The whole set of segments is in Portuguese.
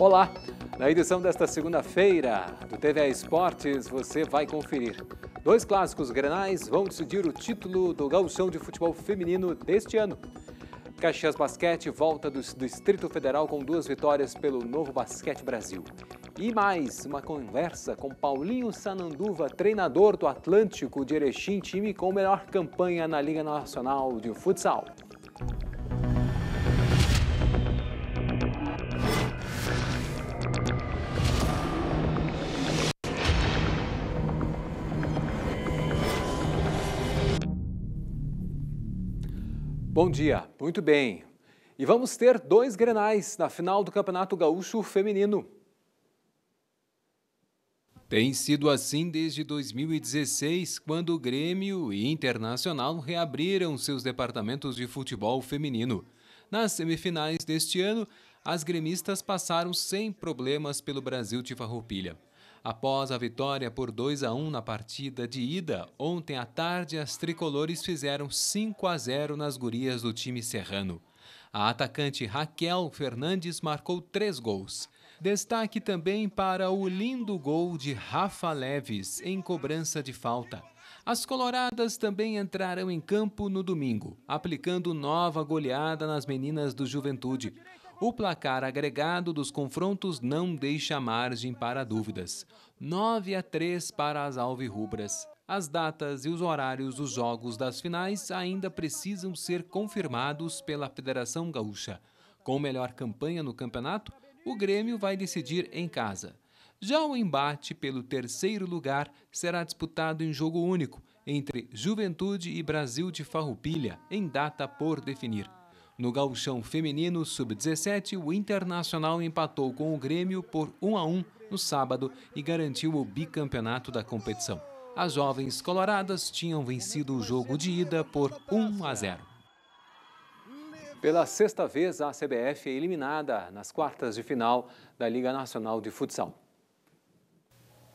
Olá! Na edição desta segunda-feira do TVA Esportes, você vai conferir. Dois clássicos grenais vão decidir o título do gauchão de futebol feminino deste ano. Caxias Basquete volta do Distrito Federal com duas vitórias pelo Novo Basquete Brasil. E mais uma conversa com Paulinho Sananduva, treinador do Atlântico de Erechim, time com melhor campanha na Liga Nacional de Futsal. Bom dia, muito bem. E vamos ter dois grenais na final do Campeonato Gaúcho Feminino. Tem sido assim desde 2016, quando o Grêmio e Internacional reabriram seus departamentos de futebol feminino. Nas semifinais deste ano, as gremistas passaram sem problemas pelo Brasil de Farroupilha. Após a vitória por 2 a 1 na partida de ida, ontem à tarde as tricolores fizeram 5 a 0 nas gurias do time serrano. A atacante Raquel Fernandes marcou três gols. Destaque também para o lindo gol de Rafa Leves em cobrança de falta. As coloradas também entrarão em campo no domingo, aplicando nova goleada nas meninas do Juventude. O placar agregado dos confrontos não deixa margem para dúvidas. 9 a 3 para as alvirrubras. As datas e os horários dos jogos das finais ainda precisam ser confirmados pela Federação Gaúcha. Com melhor campanha no campeonato, o Grêmio vai decidir em casa. Já o embate pelo terceiro lugar será disputado em jogo único entre Juventude e Brasil de Farroupilha, em data por definir. No gauchão feminino sub-17, o Internacional empatou com o Grêmio por 1 a 1 no sábado e garantiu o bicampeonato da competição. As jovens coloradas tinham vencido o jogo de ida por 1 a 0. Pela sexta vez, a CBF é eliminada nas quartas de final da Liga Nacional de Futsal.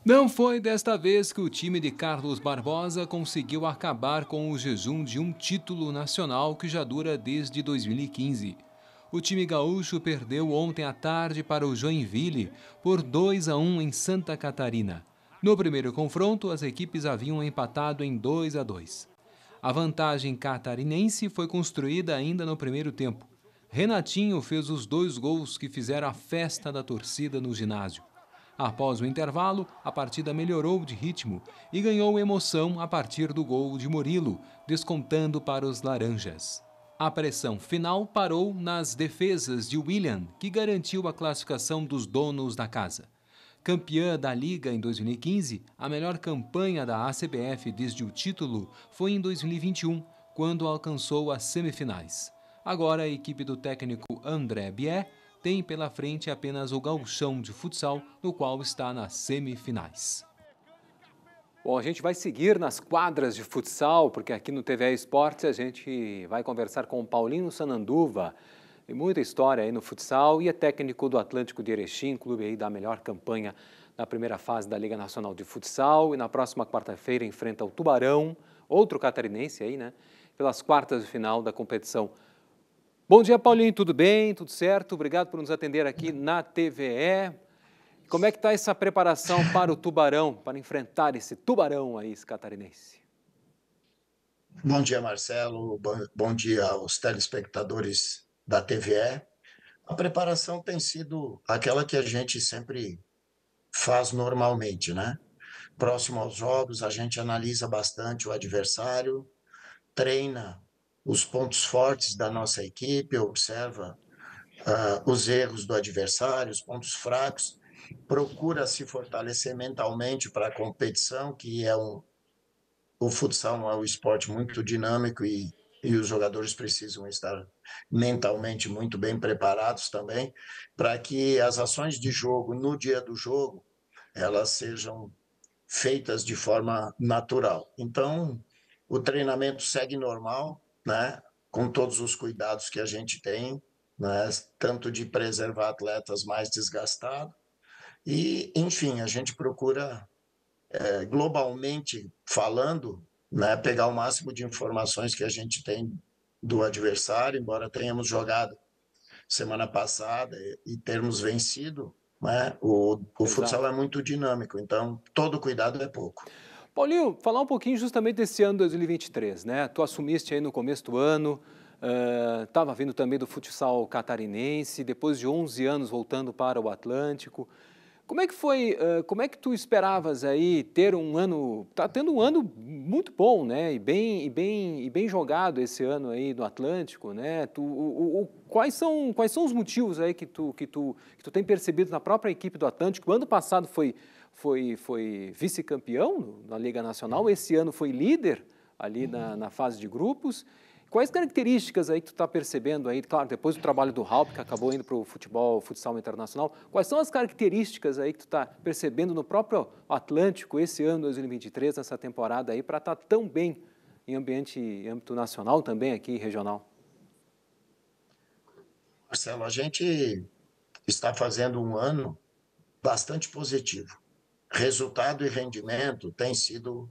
Não foi desta vez que o time de Carlos Barbosa conseguiu acabar com o jejum de um título nacional que já dura desde 2015. O time gaúcho perdeu ontem à tarde para o Joinville por 2 a 1 em Santa Catarina. No primeiro confronto, as equipes haviam empatado em 2 a 2. A vantagem catarinense foi construída ainda no primeiro tempo. Renatinho fez os dois gols que fizeram a festa da torcida no ginásio. Após o intervalo, a partida melhorou de ritmo e ganhou emoção a partir do gol de Murilo, descontando para os laranjas. A pressão final parou nas defesas de William, que garantiu a classificação dos donos da casa. Campeã da Liga em 2015, a melhor campanha da ACBF desde o título foi em 2021, quando alcançou as semifinais. Agora a equipe do técnico André Bier tem pela frente apenas o galchão de futsal, no qual está nas semifinais. Bom, a gente vai seguir nas quadras de futsal, porque aqui no TV Esportes a gente vai conversar com o Paulinho Sananduva. Tem muita história aí no futsal e é técnico do Atlântico de Erechim, clube aí da melhor campanha na primeira fase da Liga Nacional de Futsal. E na próxima quarta-feira enfrenta o Tubarão, outro catarinense aí, né? Pelas quartas de final da competição Bom dia, Paulinho. Tudo bem? Tudo certo? Obrigado por nos atender aqui na TVE. Como é que está essa preparação para o tubarão, para enfrentar esse tubarão aí, catarinense? Bom dia, Marcelo. Bom, bom dia aos telespectadores da TVE. A preparação tem sido aquela que a gente sempre faz normalmente, né? Próximo aos jogos, a gente analisa bastante o adversário, treina os pontos fortes da nossa equipe, observa uh, os erros do adversário, os pontos fracos, procura se fortalecer mentalmente para a competição, que é um. O futsal é um esporte muito dinâmico e, e os jogadores precisam estar mentalmente muito bem preparados também, para que as ações de jogo no dia do jogo elas sejam feitas de forma natural. Então, o treinamento segue normal, né, com todos os cuidados que a gente tem, né, tanto de preservar atletas mais desgastados, e, enfim, a gente procura, é, globalmente falando, né, pegar o máximo de informações que a gente tem do adversário, embora tenhamos jogado semana passada e, e termos vencido, né, o, o futsal é muito dinâmico, então todo cuidado é pouco. Paulinho, falar um pouquinho justamente desse ano 2023, né? Tu assumiste aí no começo do ano, estava eh, uh, vindo também do futsal catarinense, depois de 11 anos voltando para o Atlântico. Como é que foi, uh, como é que tu esperavas aí ter um ano, tá tendo um ano muito bom, né, e bem, e bem, e bem jogado esse ano aí no Atlântico, né, tu, o, o, quais, são, quais são os motivos aí que tu, que, tu, que tu tem percebido na própria equipe do Atlântico? O ano passado foi foi, foi vice-campeão na Liga Nacional, uhum. esse ano foi líder ali na, uhum. na fase de grupos. Quais características aí que tu está percebendo aí? Claro, depois do trabalho do Halp, que acabou indo para o futebol, futsal internacional, quais são as características aí que tu está percebendo no próprio Atlântico esse ano 2023, nessa temporada aí, para estar tá tão bem em ambiente, em âmbito nacional também aqui regional? Marcelo, a gente está fazendo um ano bastante positivo resultado e rendimento têm sido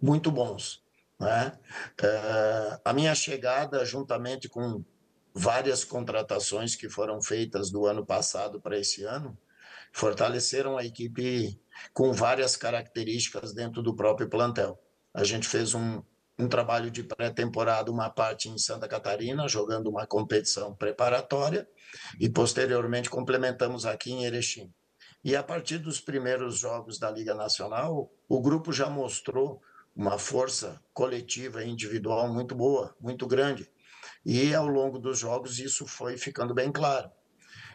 muito bons. Né? É, a minha chegada, juntamente com várias contratações que foram feitas do ano passado para esse ano, fortaleceram a equipe com várias características dentro do próprio plantel. A gente fez um, um trabalho de pré-temporada, uma parte em Santa Catarina, jogando uma competição preparatória, e posteriormente complementamos aqui em Erechim. E a partir dos primeiros jogos da Liga Nacional, o grupo já mostrou uma força coletiva e individual muito boa, muito grande. E ao longo dos jogos isso foi ficando bem claro.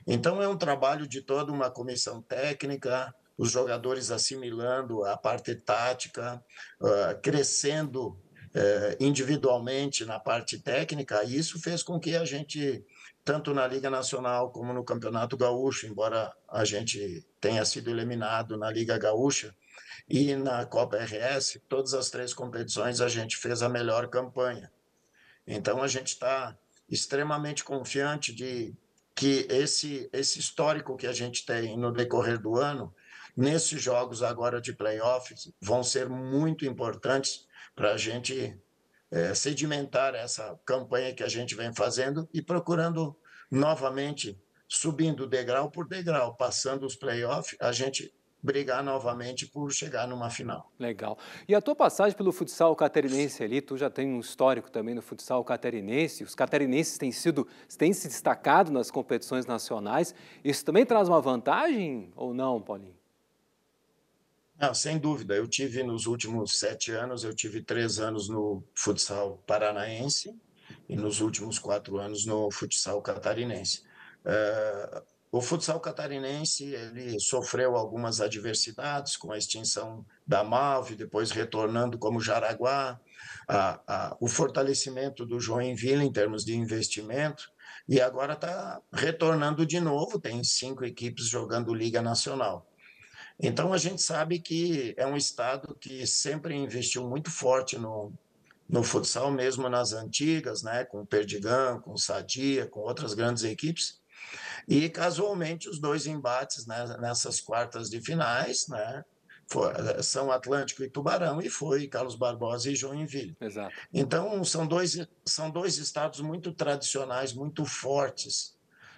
Então é um trabalho de toda uma comissão técnica, os jogadores assimilando a parte tática, ah, crescendo eh, individualmente na parte técnica, e isso fez com que a gente tanto na Liga Nacional como no Campeonato Gaúcho, embora a gente tenha sido eliminado na Liga Gaúcha e na Copa RS, todas as três competições a gente fez a melhor campanha. Então a gente está extremamente confiante de que esse, esse histórico que a gente tem no decorrer do ano, nesses jogos agora de playoffs, vão ser muito importantes para a gente é, sedimentar essa campanha que a gente vem fazendo e procurando novamente, subindo degrau por degrau, passando os playoffs, a gente brigar novamente por chegar numa final. Legal. E a tua passagem pelo futsal catarinense ali, tu já tem um histórico também no futsal catarinense. Os catarinenses têm sido têm se destacado nas competições nacionais. Isso também traz uma vantagem ou não, Paulinho? Não, sem dúvida. Eu tive nos últimos sete anos, eu tive três anos no futsal paranaense e nos últimos quatro anos no futsal catarinense. Uh, o futsal catarinense ele sofreu algumas adversidades com a extinção da Malve depois retornando como Jaraguá, o fortalecimento do Joinville em termos de investimento e agora está retornando de novo. Tem cinco equipes jogando liga nacional. Então, a gente sabe que é um estado que sempre investiu muito forte no, no futsal, mesmo nas antigas, né, com o Perdigão, com o Sadia, com outras grandes equipes. E, casualmente, os dois embates né, nessas quartas de finais, né, são Atlântico e Tubarão, e foi Carlos Barbosa e Joinville. Exato. Então, são dois, são dois estados muito tradicionais, muito fortes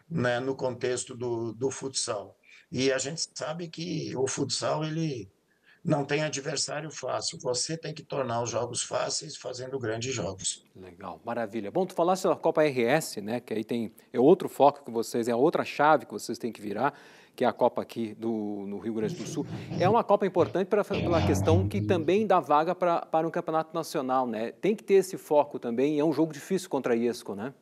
né, no contexto do, do futsal. E a gente sabe que o futsal ele não tem adversário fácil. Você tem que tornar os jogos fáceis fazendo grandes jogos. Legal, maravilha. Bom, tu falaste da Copa RS, né? Que aí tem é outro foco que vocês, é outra chave que vocês têm que virar, que é a Copa aqui do no Rio Grande do Sul. É uma Copa importante pra, pela questão que também dá vaga para um campeonato nacional, né? Tem que ter esse foco também. E é um jogo difícil contra a IESCO, né?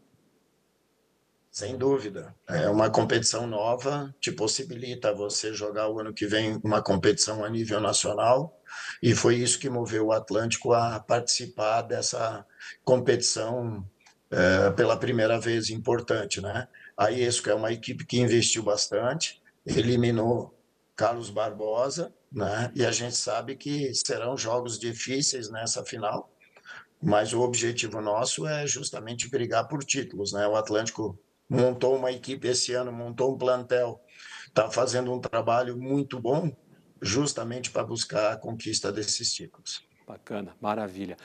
Sem dúvida. É uma competição nova, te possibilita você jogar o ano que vem uma competição a nível nacional, e foi isso que moveu o Atlântico a participar dessa competição é, pela primeira vez importante, né? A ESCO é uma equipe que investiu bastante, eliminou Carlos Barbosa, né? E a gente sabe que serão jogos difíceis nessa final, mas o objetivo nosso é justamente brigar por títulos, né? O Atlântico montou uma equipe esse ano, montou um plantel, está fazendo um trabalho muito bom, justamente para buscar a conquista desses títulos. Bacana, maravilha.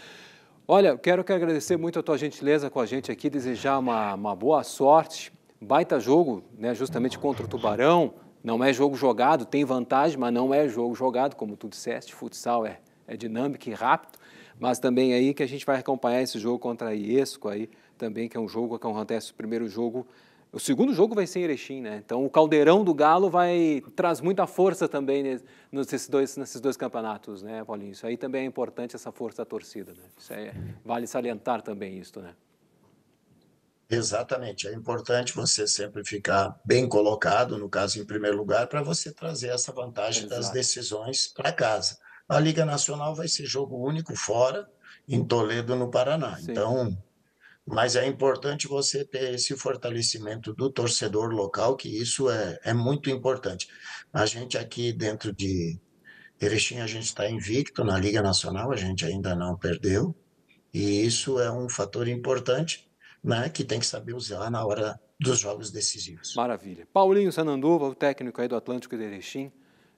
Olha, quero que agradecer muito a tua gentileza com a gente aqui, desejar uma, uma boa sorte, baita jogo, né, justamente contra o Tubarão. Não é jogo jogado, tem vantagem, mas não é jogo jogado, como tu disseste, futsal é, é dinâmico e rápido, mas também é aí que a gente vai acompanhar esse jogo contra a Iesco aí, também, que é um jogo que acontece é o primeiro jogo. O segundo jogo vai ser em Erechim, né? Então o caldeirão do Galo vai traz muita força também nesses dois, nesses dois campeonatos, né, Paulinho? Isso aí também é importante, essa força da torcida, né? Isso aí, é, vale salientar também isso, né? Exatamente, é importante você sempre ficar bem colocado, no caso em primeiro lugar, para você trazer essa vantagem Exato. das decisões para casa. A Liga Nacional vai ser jogo único fora, em Toledo, no Paraná. Sim. Então, mas é importante você ter esse fortalecimento do torcedor local, que isso é, é muito importante. A gente aqui dentro de Erechim, a gente está invicto na Liga Nacional, a gente ainda não perdeu, e isso é um fator importante né, que tem que saber usar na hora dos jogos decisivos. Maravilha. Paulinho Sananduva, o técnico aí do Atlântico de Erechim,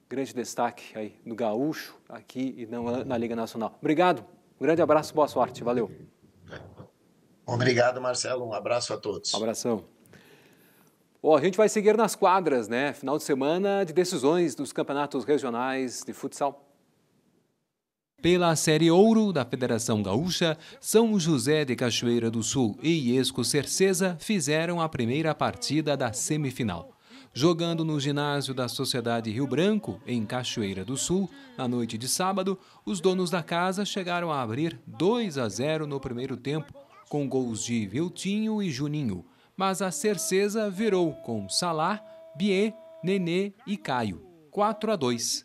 grande destaque aí no Gaúcho, aqui e na Liga Nacional. Obrigado, um grande abraço, boa sorte, valeu. Obrigado, Marcelo. Um abraço a todos. Um abração. Bom, a gente vai seguir nas quadras, né? Final de semana de decisões dos campeonatos regionais de futsal. Pela Série Ouro da Federação Gaúcha, São José de Cachoeira do Sul e Iesco Cercesa fizeram a primeira partida da semifinal. Jogando no ginásio da Sociedade Rio Branco, em Cachoeira do Sul, na noite de sábado, os donos da casa chegaram a abrir 2 a 0 no primeiro tempo, com gols de Viltinho e Juninho, mas a Cerceza virou com Salah, Bier, Nenê e Caio, 4 a 2.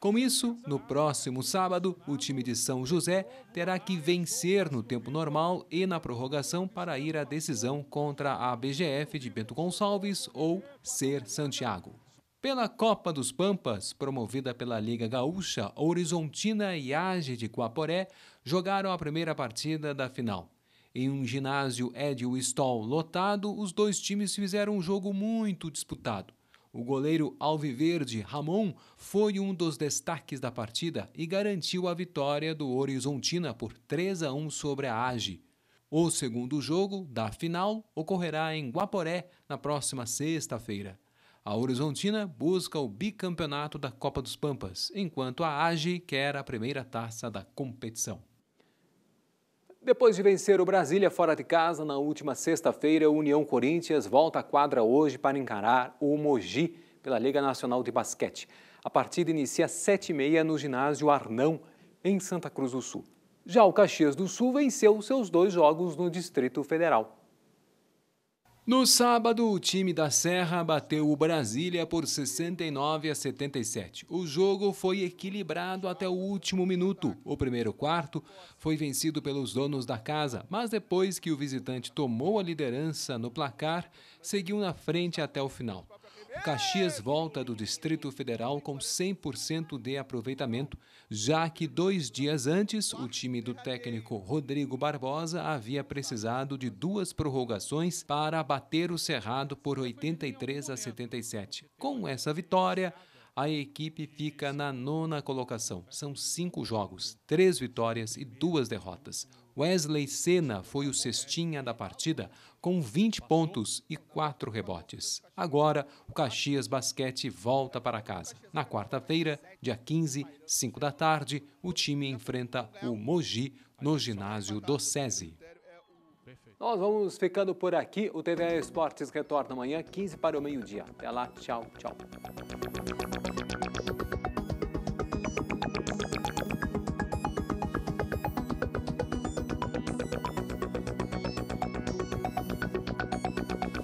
Com isso, no próximo sábado, o time de São José terá que vencer no tempo normal e na prorrogação para ir à decisão contra a BGF de Bento Gonçalves ou Ser Santiago. Pela Copa dos Pampas, promovida pela Liga Gaúcha, Horizontina e Age de Quaporé jogaram a primeira partida da final. Em um ginásio Edil Stoll lotado, os dois times fizeram um jogo muito disputado. O goleiro alviverde Ramon foi um dos destaques da partida e garantiu a vitória do Horizontina por 3 a 1 sobre a Age. O segundo jogo da final ocorrerá em Guaporé na próxima sexta-feira. A Horizontina busca o bicampeonato da Copa dos Pampas, enquanto a Age quer a primeira taça da competição. Depois de vencer o Brasília fora de casa, na última sexta-feira, o União Corinthians volta à quadra hoje para encarar o Mogi pela Liga Nacional de Basquete. A partida inicia às 7h30 no ginásio Arnão, em Santa Cruz do Sul. Já o Caxias do Sul venceu seus dois jogos no Distrito Federal. No sábado, o time da Serra bateu o Brasília por 69 a 77. O jogo foi equilibrado até o último minuto. O primeiro quarto foi vencido pelos donos da casa, mas depois que o visitante tomou a liderança no placar, seguiu na frente até o final. Caxias volta do Distrito Federal com 100% de aproveitamento, já que dois dias antes o time do técnico Rodrigo Barbosa havia precisado de duas prorrogações para bater o Cerrado por 83 a 77. Com essa vitória, a equipe fica na nona colocação. São cinco jogos, três vitórias e duas derrotas. Wesley Senna foi o cestinha da partida, com 20 pontos e quatro rebotes. Agora, o Caxias Basquete volta para casa. Na quarta-feira, dia 15, 5 da tarde, o time enfrenta o Mogi no ginásio do SESI. Nós vamos ficando por aqui. O TV Esportes retorna amanhã, 15 para o meio-dia. Até lá, tchau, tchau. Thank you.